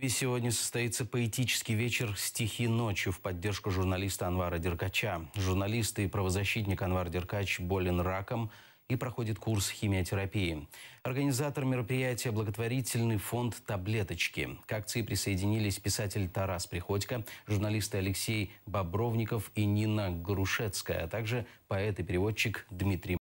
Киеве сегодня состоится поэтический вечер «Стихи ночью» в поддержку журналиста Анвара Деркача. Журналист и правозащитник Анвар Деркач болен раком и проходит курс химиотерапии. Организатор мероприятия – благотворительный фонд «Таблеточки». К акции присоединились писатель Тарас Приходько, журналисты Алексей Бобровников и Нина Грушецкая, а также поэт и переводчик Дмитрий